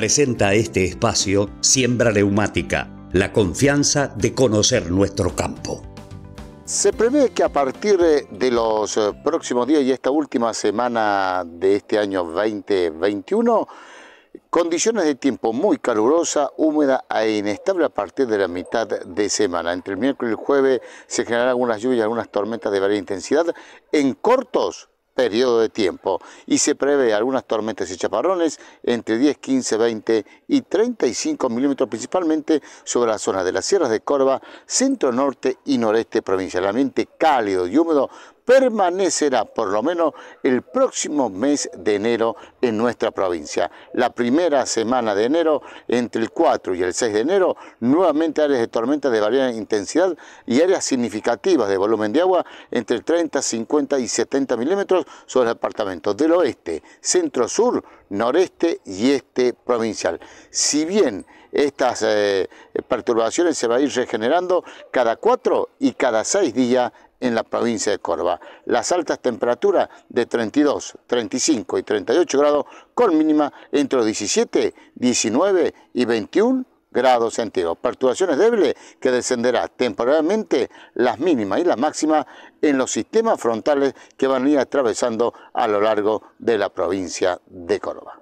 presenta este espacio Siembra Neumática, la confianza de conocer nuestro campo. Se prevé que a partir de los eh, próximos días y esta última semana de este año 2021, Condiciones de tiempo muy calurosa, húmeda e inestable a partir de la mitad de semana. Entre el miércoles y el jueves se generarán algunas lluvias, algunas tormentas de varia intensidad en cortos periodo de tiempo y se prevé algunas tormentas y chaparrones entre 10, 15, 20 y 35 milímetros principalmente sobre la zona de las sierras de Corva, centro norte y noreste provincialmente cálido y húmedo permanecerá por lo menos el próximo mes de enero en nuestra provincia. La primera semana de enero, entre el 4 y el 6 de enero, nuevamente áreas de tormenta de variada intensidad y áreas significativas de volumen de agua entre 30, 50 y 70 milímetros sobre los departamentos del oeste, centro-sur, noreste y este provincial. Si bien estas eh, perturbaciones se van a ir regenerando cada 4 y cada seis días en la provincia de Córdoba. Las altas temperaturas de 32, 35 y 38 grados con mínima entre 17, 19 y 21 grados centígrados. Perturbaciones débiles que descenderá temporalmente las mínimas y las máximas en los sistemas frontales que van a ir atravesando a lo largo de la provincia de Córdoba.